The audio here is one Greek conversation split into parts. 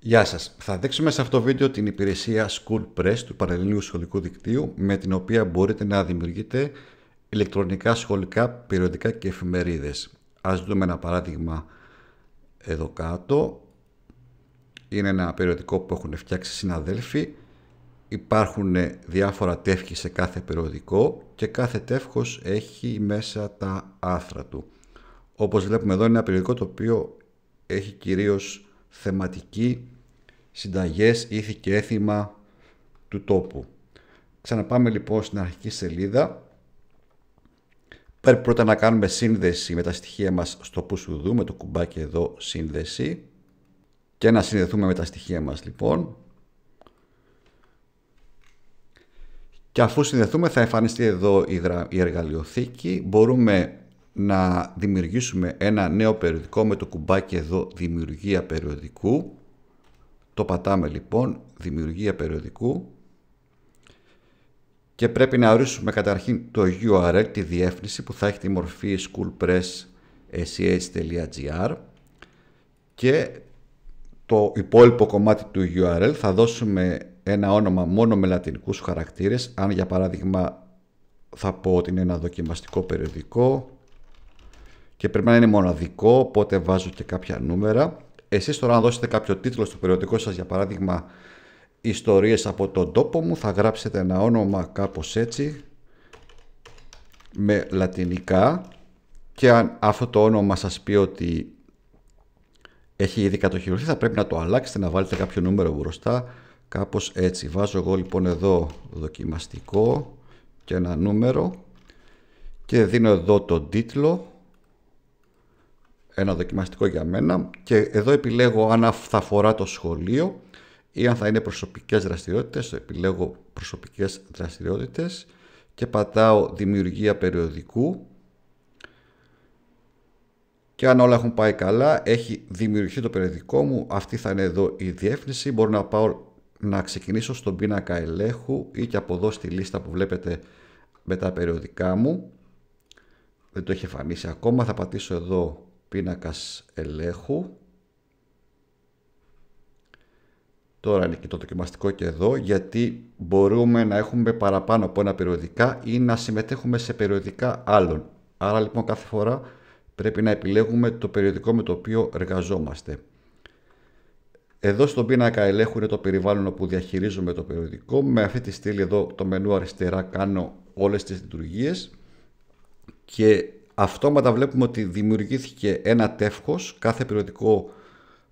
Γεια σας. Θα δείξουμε σε αυτό το βίντεο την υπηρεσία School Press του Πανελλήνιου Σχολικού Δικτύου με την οποία μπορείτε να δημιουργείτε ηλεκτρονικά σχολικά περιοδικά και εφημερίδες. Ας δούμε ένα παράδειγμα εδώ κάτω. Είναι ένα περιοδικό που έχουν φτιάξει συναδέλφοι. Υπάρχουν διάφορα τεύχη σε κάθε περιοδικό και κάθε τεύχος έχει μέσα τα άθρα του. Όπως βλέπουμε εδώ είναι ένα περιοδικό το οποίο έχει κυρίως θεματική, συνταγές, ήθη και έθιμα του τόπου. Ξαναπάμε λοιπόν στην αρχική σελίδα. Πρέπει πρώτα να κάνουμε σύνδεση με τα στοιχεία μας στο που σου δούμε, το κουμπάκι εδώ σύνδεση και να συνδεθούμε με τα στοιχεία μας λοιπόν. Και αφού συνδεθούμε θα εμφανιστεί εδώ η εργαλειοθήκη. Μπορούμε να δημιουργήσουμε ένα νέο περιοδικό με το κουμπάκι εδώ δημιουργία περιοδικού. Το πατάμε λοιπόν, δημιουργία περιοδικού. Και πρέπει να ορίσουμε καταρχήν το URL, τη διεύθυνση που θα έχει τη μορφή schoolpress.sh.gr και το υπόλοιπο κομμάτι του URL θα δώσουμε ένα όνομα μόνο με λατινικούς χαρακτήρες. Αν για παράδειγμα θα πω ότι είναι ένα δοκιμαστικό περιοδικό, και πρέπει να είναι μοναδικό, οπότε βάζω και κάποια νούμερα. Εσείς τώρα να δώσετε κάποιο τίτλο στο περιοδικό σας, για παράδειγμα ιστορίες από τον τόπο μου, θα γράψετε ένα όνομα κάπως έτσι, με λατινικά και αν αυτό το όνομα σας πει ότι έχει ήδη κατοχυρωθεί θα πρέπει να το αλλάξετε, να βάλετε κάποιο νούμερο μπροστά, κάπως έτσι. Βάζω εγώ λοιπόν εδώ δοκιμαστικό και ένα νούμερο και δίνω εδώ τον τίτλο ένα δοκιμαστικό για μένα και εδώ επιλέγω αν θα αφορά το σχολείο ή αν θα είναι προσωπικές δραστηριότητες, επιλέγω προσωπικές δραστηριότητες και πατάω δημιουργία περιοδικού και αν όλα έχουν πάει καλά, έχει δημιουργηθεί το περιοδικό μου, αυτή θα είναι εδώ η διεύθυνση, μπορώ να πάω να ξεκινήσω στον πίνακα ελέγχου ή και από εδώ στη λίστα που βλέπετε με τα περιοδικά μου. Δεν το έχει εμφανίσει ακόμα, θα πατήσω εδώ πίνακας ελέγχου. Τώρα είναι και το δοκιμαστικό και εδώ, γιατί μπορούμε να έχουμε παραπάνω από ένα περιοδικά ή να συμμετέχουμε σε περιοδικά άλλων. Άρα λοιπόν κάθε φορά πρέπει να επιλέγουμε το περιοδικό με το οποίο εργαζόμαστε. Εδώ στον πίνακα ελέγχου είναι το περιβάλλον όπου διαχειρίζομαι το περιοδικό. Με αυτή τη στήλη εδώ το μενού αριστερά κάνω όλες τις λειτουργίες και αυτόματα βλέπουμε ότι δημιουργήθηκε ένα τεύχος, κάθε περιοδικό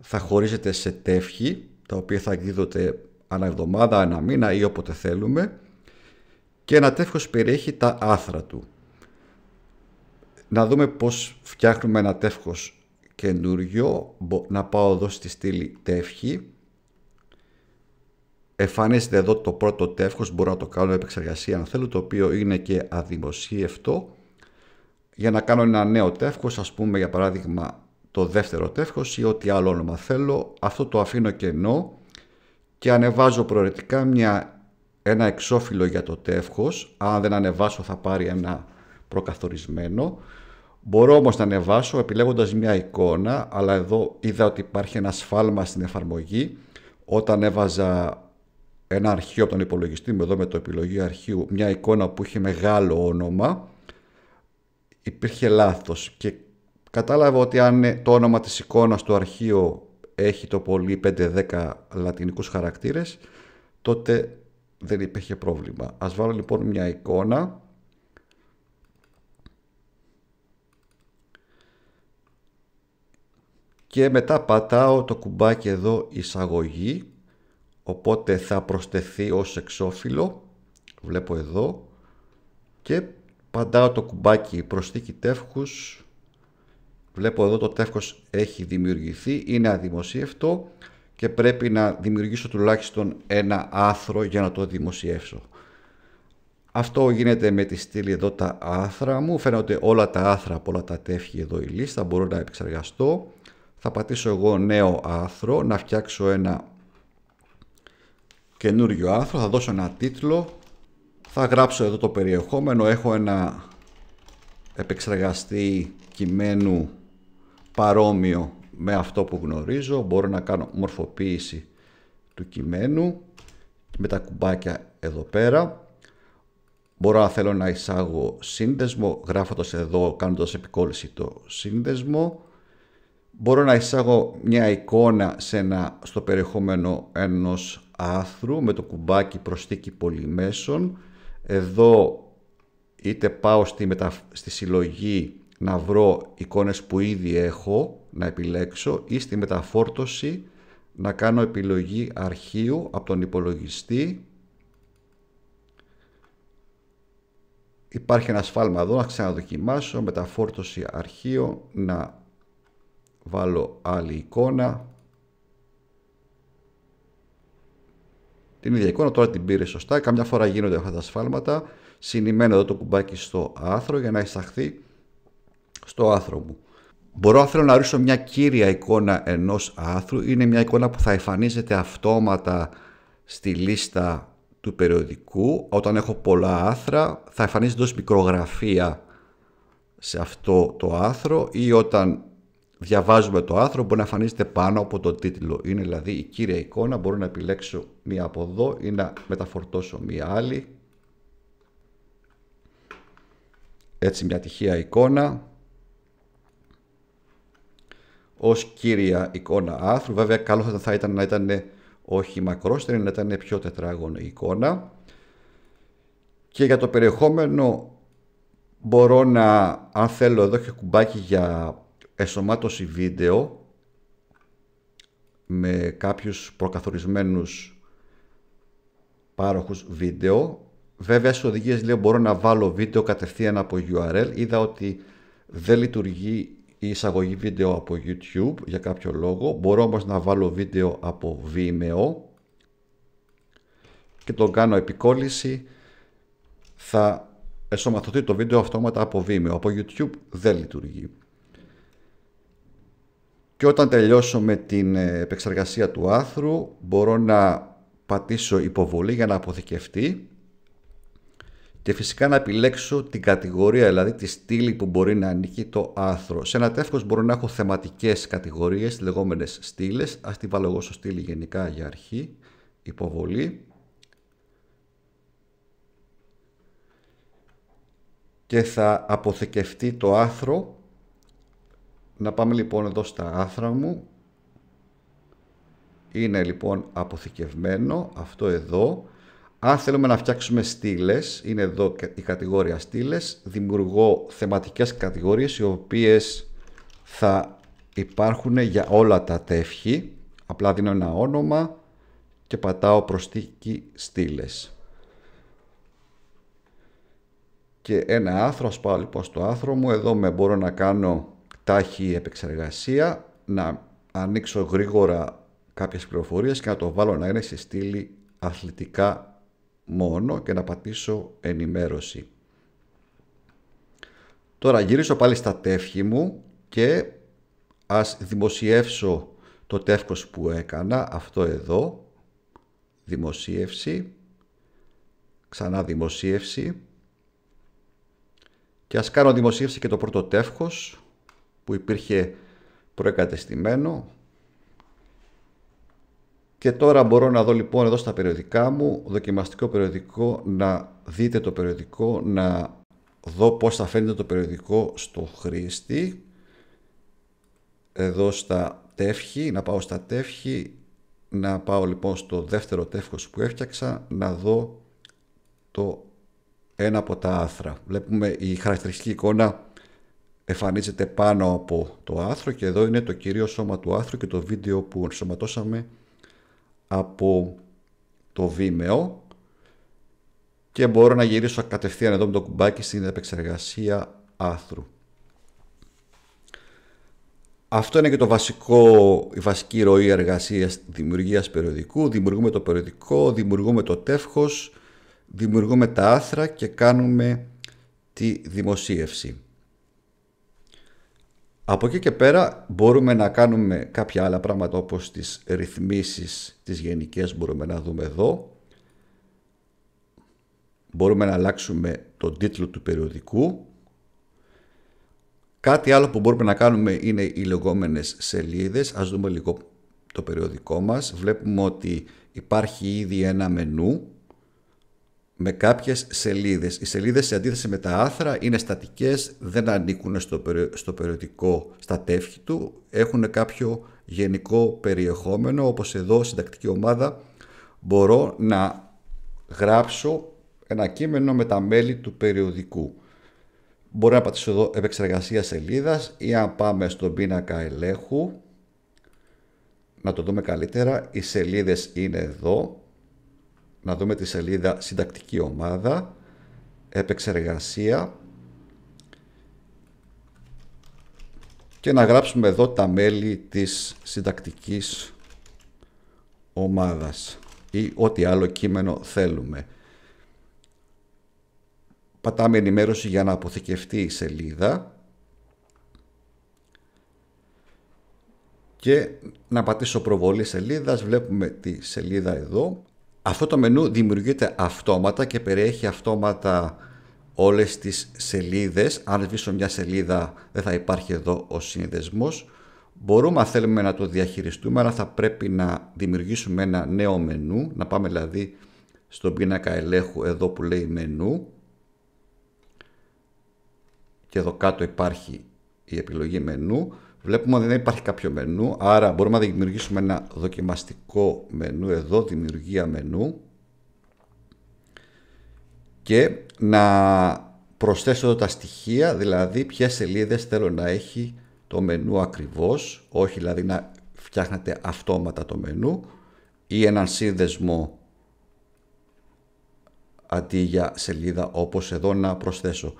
θα χωρίζεται σε τεύχη, τα οποία θα εκδίδονται ανά εβδομάδα, ανά μήνα ή όποτε θέλουμε και ένα τεύχος περιέχει τα άθρα του. Να δούμε πώς φτιάχνουμε ένα τεύχος καινούριο, να πάω εδώ στη στήλη τεύχη, εφανίζεται εδώ το πρώτο τεύχος, μπορώ να το κάνω επεξεργασία αν θέλω, το οποίο είναι και αδημοσίευτο για να κάνω ένα νέο τεύχος, ας πούμε για παράδειγμα το δεύτερο τεύχος ή ό,τι άλλο όνομα θέλω, αυτό το αφήνω κενό και ανεβάζω προαιρετικά μια, ένα εξώφυλλο για το τεύχος, αν δεν ανεβάσω θα πάρει ένα προκαθορισμένο, Μπορώ όμως να ανεβάσω επιλέγοντας μια εικόνα, αλλά εδώ είδα ότι υπάρχει ένας σφάλμα στην εφαρμογή. Όταν έβαζα ένα αρχείο από τον υπολογιστή μου εδώ με το επιλογή αρχείου, μια εικόνα που είχε μεγάλο όνομα, υπήρχε λάθος και κατάλαβα ότι αν ε, το όνομα της εικόνας στο αρχείο έχει το πολύ 5-10 λατινικούς χαρακτήρες, τότε δεν υπήρχε πρόβλημα. Ας βάλω λοιπόν μια εικόνα. Και μετά πατάω το κουμπάκι εδώ εισαγωγή, οπότε θα προσθεθεί ως εξώφυλλο, βλέπω εδώ, και Παντάω το κουμπάκι προσθήκη τεύχους. Βλέπω εδώ το τεύχος έχει δημιουργηθεί, είναι αδημοσίευτο και πρέπει να δημιουργήσω τουλάχιστον ένα άθρο για να το δημοσιεύσω. Αυτό γίνεται με τη στήλη εδώ τα άθρα μου. Φαίνονται όλα τα άθρα από όλα τα τεύχη εδώ η λίστα. Μπορώ να επεξεργαστώ. Θα πατήσω εγώ νέο άθρο, να φτιάξω ένα καινούριο άθρο. Θα δώσω ένα τίτλο θα γράψω εδώ το περιεχόμενο. Έχω ένα επεξεργαστή κειμένου παρόμοιο με αυτό που γνωρίζω. Μπορώ να κάνω μορφοποίηση του κειμένου με τα κουμπάκια εδώ πέρα. Μπορώ να θέλω να εισάγω σύνδεσμο, γράφοντας εδώ, κάνοντας επικόλυση το σύνδεσμο. Μπορώ να εισάγω μια εικόνα σε ένα, στο περιεχόμενο ενός άθρου με το κουμπάκι προσθήκη πολυμέσων εδώ είτε πάω στη, στη συλλογή να βρω εικόνες που ήδη έχω να επιλέξω ή στη μεταφόρτωση να κάνω επιλογή αρχείου από τον υπολογιστή. Υπάρχει ένα σφάλμα εδώ, να ξαναδοκιμάσω, μεταφόρτωση αρχείο, να βάλω άλλη εικόνα. την ίδια εικόνα. Τώρα την πήρε σωστά. Καμιά φορά γίνονται αυτά τα σφάλματα. Συνημένω εδώ το κουμπάκι στο άθρο για να εισαχθεί στο άθρο μου. Μπορώ αν θέλω να ορίσω μια κύρια εικόνα ενός άθρου. Είναι μια εικόνα που θα εμφανίζεται αυτόματα στη λίστα του περιοδικού. Όταν έχω πολλά άθρα θα εμφανίζεται ως μικρογραφία σε αυτό το άθρο ή όταν διαβάζουμε το άρθρο, μπορεί να εμφανίζεται πάνω από τον τίτλο. Είναι δηλαδή η κύρια εικόνα, μπορώ να επιλέξω μία από εδώ ή να μεταφορτώσω μία άλλη. Έτσι μια τυχαία εικόνα. Ως κύρια εικόνα άρθρου, βέβαια καλό θα ήταν να ήταν όχι αθρου βεβαια καλο θα ηταν να ήταν πιο τετράγωνη εικόνα. Και για το περιεχόμενο μπορώ να, αν θέλω εδώ και κουμπάκι για Εσωμάτωση βίντεο με κάποιους προκαθορισμένους πάροχους βίντεο. Βέβαια στις οδηγίες λέω μπορώ να βάλω βίντεο κατευθείαν από URL. Είδα ότι δεν λειτουργεί η εισαγωγή βίντεο από YouTube για κάποιο λόγο. Μπορώ όμως να βάλω βίντεο από Vimeo και τον κάνω επικόλληση. Θα εσωματωθεί το βίντεο αυτόματα από Vimeo. Από YouTube δεν λειτουργεί και όταν τελειώσω με την ε, επεξεργασία του άθρου μπορώ να πατήσω υποβολή για να αποθηκευτεί και φυσικά να επιλέξω την κατηγορία, δηλαδή τη στήλη που μπορεί να ανήκει το άθρο. Σε ένα τεύχος μπορώ να έχω θεματικές κατηγορίες, λεγόμενες στήλες. Ας την βάλω εγώ στο στήλη γενικά για αρχή, υποβολή. Και θα αποθηκευτεί το άθρο να πάμε λοιπόν εδώ στα άθρα μου. Είναι λοιπόν αποθηκευμένο αυτό εδώ. Αν θέλουμε να φτιάξουμε στήλες, είναι εδώ η κατηγορία στήλες. Δημιουργώ θεματικές κατηγορίες οι οποίες θα υπάρχουν για όλα τα τεύχη. Απλά δίνω ένα όνομα και πατάω προσθήκη στήλες. Και ένα άθρο, πάω λοιπόν στο άθρο μου. Εδώ με μπορώ να κάνω τάχη επεξεργασία, να ανοίξω γρήγορα κάποιες πληροφορίες και να το βάλω να είναι σε στήλη αθλητικά μόνο και να πατήσω ενημέρωση. Τώρα γυρίσω πάλι στα τεύχη μου και ας δημοσιεύσω το τεύχος που έκανα, αυτό εδώ, δημοσίευση, ξανά δημοσίευση και ας κάνω δημοσίευση και το πρώτο τεύχος που υπήρχε προεκατεστημένο και τώρα μπορώ να δω λοιπόν εδώ στα περιοδικά μου, δοκιμαστικό περιοδικό, να δείτε το περιοδικό, να δω πώς θα φαίνεται το περιοδικό στο χρήστη. Εδώ στα τεύχη, να πάω στα τεύχη, να πάω λοιπόν στο δεύτερο τεύχος που έφτιαξα, να δω το ένα από τα άθρα. Βλέπουμε η χαρακτηριστική εικόνα εμφανίζεται πάνω από το άθρο και εδώ είναι το κύριο σώμα του άθρου και το βίντεο που ενσωματώσαμε από το βήμεο και μπορώ να γυρίσω κατευθείαν εδώ με το κουμπάκι στην επεξεργασία άθρου. Αυτό είναι και το βασικό, η βασική ροή εργασίας δημιουργίας περιοδικού. Δημιουργούμε το περιοδικό, δημιουργούμε το τεύχος, δημιουργούμε τα άθρα και κάνουμε τη δημοσίευση. Από εκεί και πέρα μπορούμε να κάνουμε κάποια άλλα πράγματα όπως τις ρυθμίσεις, τις γενικές μπορούμε να δούμε εδώ. Μπορούμε να αλλάξουμε τον τίτλο του περιοδικού. Κάτι άλλο που μπορούμε να κάνουμε είναι οι λεγόμενες σελίδες. Ας δούμε λίγο το περιοδικό μας. Βλέπουμε ότι υπάρχει ήδη ένα μενού με κάποιες σελίδες. Οι σελίδες σε αντίθεση με τα άθρα είναι στατικές, δεν ανήκουν στο, στο περιοδικό στα τεύχη του, έχουν κάποιο γενικό περιεχόμενο, όπως εδώ συντακτική ομάδα μπορώ να γράψω ένα κείμενο με τα μέλη του περιοδικού. Μπορώ να πατήσω εδώ επεξεργασία σελίδας ή αν πάμε στον πίνακα ελέγχου, να το δούμε καλύτερα, οι σελίδες είναι εδώ, να δούμε τη σελίδα συντακτική ομάδα, επεξεργασία και να γράψουμε εδώ τα μέλη της συντακτικής ομάδας ή ό,τι άλλο κείμενο θέλουμε. Πατάμε ενημέρωση για να αποθηκευτεί η σελίδα και να πατήσω προβολή σελίδας, βλέπουμε τη σελίδα εδώ αυτό το μενού δημιουργείται αυτόματα και περιέχει αυτόματα όλες τις σελίδες. Αν σβήσω μια σελίδα δεν θα υπάρχει εδώ ο σύνδεσμος. Μπορούμε αν θέλουμε να το διαχειριστούμε, αλλά θα πρέπει να δημιουργήσουμε ένα νέο μενού. Να πάμε δηλαδή στον πίνακα ελέγχου εδώ που λέει μενού. Και εδώ κάτω υπάρχει η επιλογή μενού. Βλέπουμε ότι δεν υπάρχει κάποιο μενού, άρα μπορούμε να δημιουργήσουμε ένα δοκιμαστικό μενού εδώ, δημιουργία μενού και να προσθέσω εδώ τα στοιχεία, δηλαδή ποιες σελίδες θέλω να έχει το μενού ακριβώς, όχι δηλαδή να φτιάχνετε αυτόματα το μενού ή έναν σύνδεσμο αντί για σελίδα όπως εδώ να προσθέσω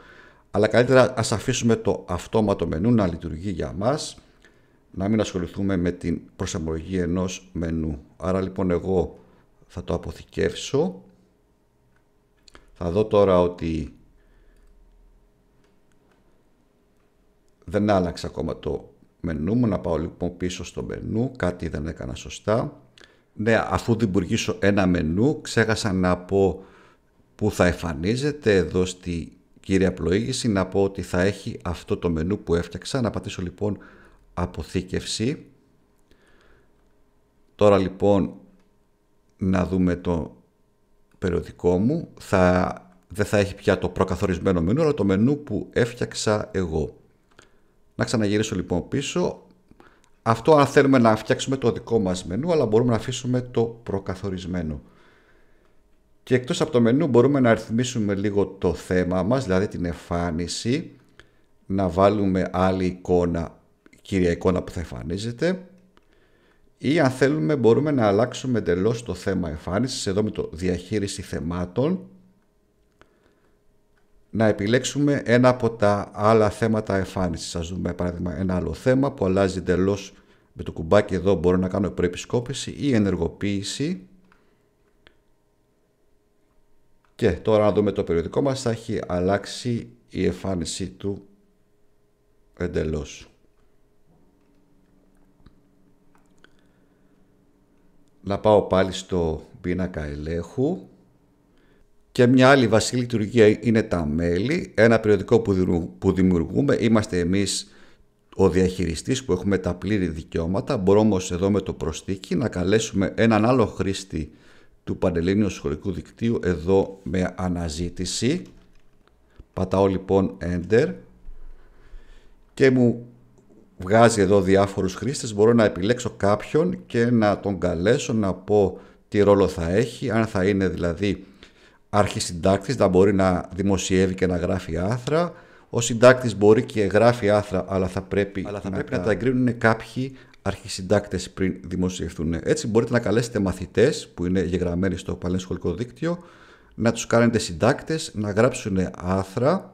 αλλά καλύτερα ας αφήσουμε το αυτόματο μενού να λειτουργεί για μας, να μην ασχοληθούμε με την προσαρμογή ενός μενού. Άρα λοιπόν εγώ θα το αποθηκεύσω, θα δω τώρα ότι δεν άλλαξα ακόμα το μενού μου, να πάω λοιπόν πίσω στο μενού, κάτι δεν έκανα σωστά. Ναι, αφού δημιουργήσω ένα μενού, ξέχασα να πω που θα εμφανίζεται εδώ στη κύρια πλοήγηση να πω ότι θα έχει αυτό το μενού που έφτιαξα. Να πατήσω λοιπόν αποθήκευση. Τώρα λοιπόν να δούμε το περιοδικό μου. Θα, δεν θα έχει πια το προκαθορισμένο μενού, αλλά το μενού που έφτιαξα εγώ. Να ξαναγυρίσω λοιπόν πίσω. Αυτό αν θέλουμε να φτιάξουμε το δικό μας μενού, αλλά μπορούμε να αφήσουμε το προκαθορισμένο. Και εκτός από το μενού μπορούμε να αριθμίσουμε λίγο το θέμα μας, δηλαδή την εφάνιση, να βάλουμε άλλη εικόνα, κυρία εικόνα που θα εμφανίζεται ή αν θέλουμε μπορούμε να αλλάξουμε εντελώς το θέμα εμφάνισης, εδώ με το διαχείριση θεμάτων, να επιλέξουμε ένα από τα άλλα θέματα εμφάνισης. Ας δούμε παράδειγμα ένα άλλο θέμα που αλλάζει εντελώς με το κουμπάκι εδώ μπορώ να κάνω προεπισκόπηση ή ενεργοποίηση Και τώρα να δούμε το περιοδικό μας θα έχει αλλάξει η εμφάνισή του εντελώς. Να πάω πάλι στο πίνακα ελέγχου και μια άλλη βασική λειτουργία είναι τα μέλη. Ένα περιοδικό που δημιουργούμε είμαστε εμείς ο διαχειριστής που έχουμε τα πλήρη δικαιώματα. Μπορούμε όμως εδώ με το προστίκι να καλέσουμε έναν άλλο χρήστη του Πανελλήνιου Σχολικού Δικτύου εδώ με αναζήτηση. Πατάω λοιπόν Enter και μου βγάζει εδώ διάφορους χρήστες. Μπορώ να επιλέξω κάποιον και να τον καλέσω να πω τι ρόλο θα έχει, αν θα είναι δηλαδή αρχισυντάκτης, να μπορεί να δημοσιεύει και να γράφει άθρα. Ο συντάκτης μπορεί και γράφει άθρα, αλλά θα πρέπει, αλλά να, πρέπει να τα εγκρίνουν κάποιοι αρχισυντάκτες πριν δημοσιευθούν. Έτσι, μπορείτε να καλέσετε μαθητές που είναι γεγραμμένοι στο Παλαιό Σχολικό Δίκτυο να τους κάνετε συντάκτες, να γράψουν άθρα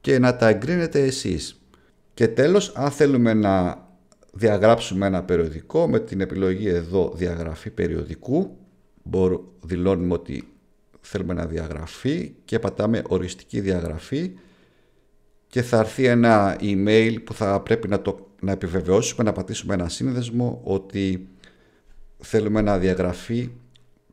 και να τα εγκρίνετε εσείς. Και τέλος, αν θέλουμε να διαγράψουμε ένα περιοδικό με την επιλογή εδώ διαγραφή περιοδικού μπορώ, δηλώνουμε ότι θέλουμε να διαγραφεί και πατάμε οριστική διαγραφή και θα έρθει ένα email που θα πρέπει να το να επιβεβαιώσουμε, να πατήσουμε ένα σύνδεσμο ότι θέλουμε να διαγραφεί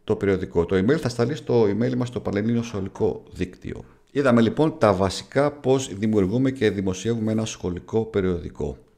το περιοδικό. Το email θα σταλεί στο email μας στο Παλαινίνο Σχολικό Δίκτυο. Είδαμε λοιπόν τα βασικά πώς δημιουργούμε και δημοσιεύουμε ένα σχολικό περιοδικό.